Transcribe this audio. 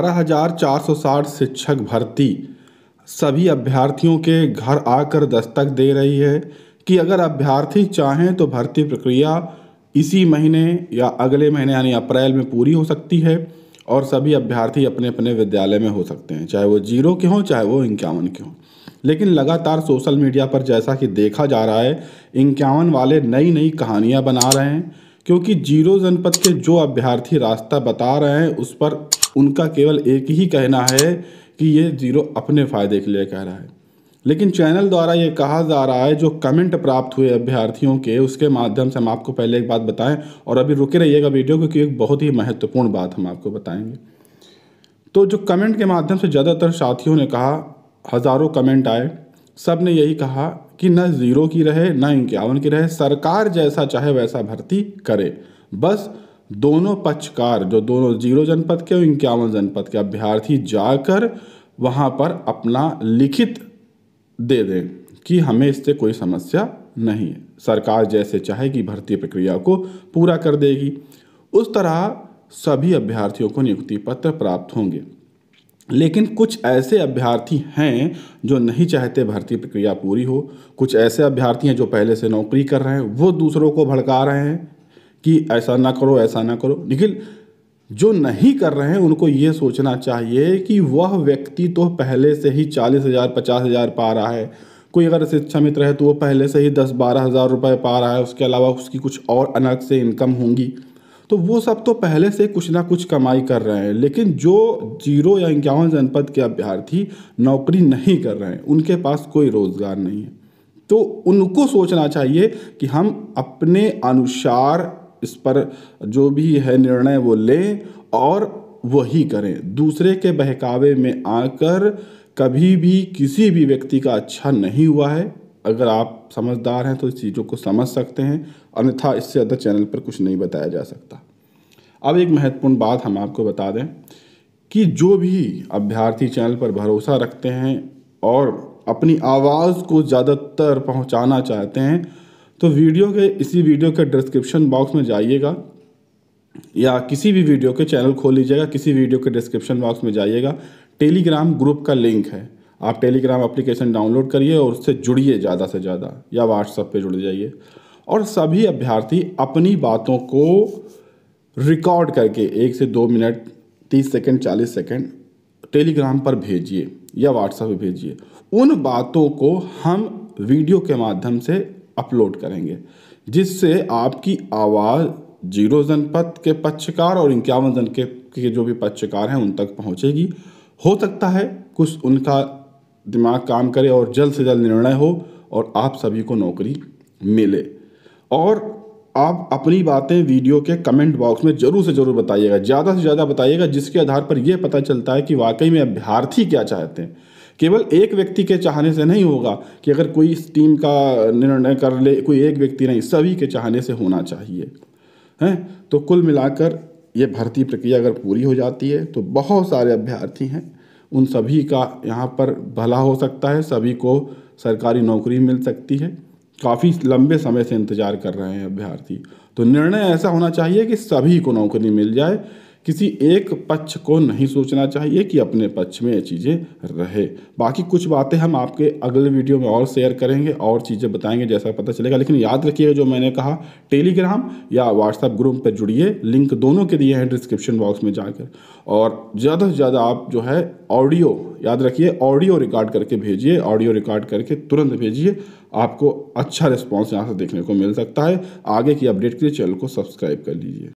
बारह हजार चार सौ साठ शिक्षक भर्ती सभी अभ्यर्थियों के घर आकर दस्तक दे रही है कि अगर अभ्यर्थी चाहें तो भर्ती प्रक्रिया इसी महीने या अगले महीने यानी अप्रैल में पूरी हो सकती है और सभी अभ्यर्थी अपने अपने विद्यालय में हो सकते हैं चाहे वो जीरो के हों चाहे वो इक्यावन के हों लेकिन लगातार सोशल मीडिया पर जैसा कि देखा जा रहा है इक्यावन वाले नई नई कहानियाँ बना रहे हैं क्योंकि जीरो जनपद के जो अभ्यर्थी रास्ता बता रहे हैं उस पर उनका केवल एक ही कहना है कि ये जीरो अपने फायदे के लिए कह रहा है लेकिन चैनल द्वारा ये कहा जा रहा है जो कमेंट प्राप्त हुए अभ्यर्थियों के उसके माध्यम से हम आपको पहले एक बात बताएं और अभी रुके रहिएगा वीडियो क्योंकि एक बहुत ही महत्वपूर्ण बात हम आपको बताएंगे तो जो कमेंट के माध्यम से ज़्यादातर साथियों ने कहा हज़ारों कमेंट आए सब ने यही कहा कि न ज़ीरो की रहे न इक्यावन की रहे सरकार जैसा चाहे वैसा भर्ती करे बस दोनों पक्षकार जो दोनों जीरो जनपद के और इक्यावन जनपद के अभ्यर्थी जाकर वहाँ पर अपना लिखित दे दें कि हमें इससे कोई समस्या नहीं है सरकार जैसे चाहे कि भर्ती प्रक्रिया को पूरा कर देगी उस तरह सभी अभ्यर्थियों को नियुक्ति पत्र प्राप्त होंगे लेकिन कुछ ऐसे अभ्यर्थी हैं जो नहीं चाहते भर्ती प्रक्रिया पूरी हो कुछ ऐसे अभ्यर्थी हैं जो पहले से नौकरी कर रहे हैं वो दूसरों को भड़का रहे हैं कि ऐसा ना करो ऐसा ना करो लेकिन जो नहीं कर रहे हैं उनको ये सोचना चाहिए कि वह व्यक्ति तो पहले से ही चालीस हज़ार पचास हज़ार पा रहा है कोई अगर शिक्षा मित्र है तो वो पहले से ही दस बारह हज़ार रुपये पा रहा है उसके अलावा उसकी कुछ और अलग से इनकम होंगी तो वो सब तो पहले से कुछ ना कुछ कमाई कर रहे हैं लेकिन जो जीरो या इक्यावन जनपद के अभ्यर्थी नौकरी नहीं कर रहे हैं उनके पास कोई रोज़गार नहीं है तो उनको सोचना चाहिए कि हम अपने अनुसार इस पर जो भी है निर्णय वो लें और वही करें दूसरे के बहकावे में आकर कभी भी किसी भी व्यक्ति का अच्छा नहीं हुआ है अगर आप समझदार हैं तो इस चीज़ों को समझ सकते हैं अन्यथा इससे ज़्यादा चैनल पर कुछ नहीं बताया जा सकता अब एक महत्वपूर्ण बात हम आपको बता दें कि जो भी अभ्यर्थी चैनल पर भरोसा रखते हैं और अपनी आवाज़ को ज़्यादातर पहुंचाना चाहते हैं तो वीडियो के इसी वीडियो के डिस्क्रिप्शन बॉक्स में जाइएगा या किसी भी वीडियो के चैनल खोल लीजिएगा किसी वीडियो के डिस्क्रिप्शन बॉक्स में जाइएगा टेलीग्राम ग्रुप का लिंक है आप टेलीग्राम एप्लीकेशन डाउनलोड करिए और उससे जुड़िए ज़्यादा से ज़्यादा या व्हाट्सएप पे जुड़ जाइए और सभी अभ्यर्थी अपनी बातों को रिकॉर्ड करके एक से दो मिनट तीस सेकंड चालीस सेकंड टेलीग्राम पर भेजिए या व्हाट्सएप पर भेजिए उन बातों को हम वीडियो के माध्यम से अपलोड करेंगे जिससे आपकी आवाज़ जीरो जनपद के पक्षकार और इक्यावन जन के, के जो भी पक्षकार हैं उन तक पहुंचेगी हो सकता है कुछ उनका दिमाग काम करे और जल्द से जल्द निर्णय हो और आप सभी को नौकरी मिले और आप अपनी बातें वीडियो के कमेंट बॉक्स में ज़रूर से ज़रूर बताइएगा ज़्यादा से ज़्यादा बताइएगा जिसके आधार पर यह पता चलता है कि वाकई में अभ्यर्थी क्या चाहते हैं केवल एक व्यक्ति के चाहने से नहीं होगा कि अगर कोई इस टीम का निर्णय कर ले कोई एक व्यक्ति नहीं सभी के चाहने से होना चाहिए हैं तो कुल मिलाकर ये भर्ती प्रक्रिया अगर पूरी हो जाती है तो बहुत सारे अभ्यर्थी हैं उन सभी का यहाँ पर भला हो सकता है सभी को सरकारी नौकरी मिल सकती है काफ़ी लंबे समय से इंतज़ार कर रहे हैं अभ्यर्थी तो निर्णय ऐसा होना चाहिए कि सभी को नौकरी मिल जाए किसी एक पक्ष को नहीं सोचना चाहिए कि अपने पक्ष में ये चीज़ें रहे बाकी कुछ बातें हम आपके अगले वीडियो में और शेयर करेंगे और चीज़ें बताएंगे जैसा पता चलेगा लेकिन याद रखिएगा जो मैंने कहा टेलीग्राम या व्हाट्सएप ग्रुप पर जुड़िए लिंक दोनों के दिए हैं डिस्क्रिप्शन बॉक्स में जाकर और ज़्यादा से ज़्यादा आप जो है ऑडियो याद रखिए ऑडियो रिकॉर्ड करके भेजिए ऑडियो रिकॉर्ड करके तुरंत भेजिए आपको अच्छा रिस्पॉन्स यहाँ से देखने को मिल सकता है आगे की अपडेट के लिए चैनल को सब्सक्राइब कर लीजिए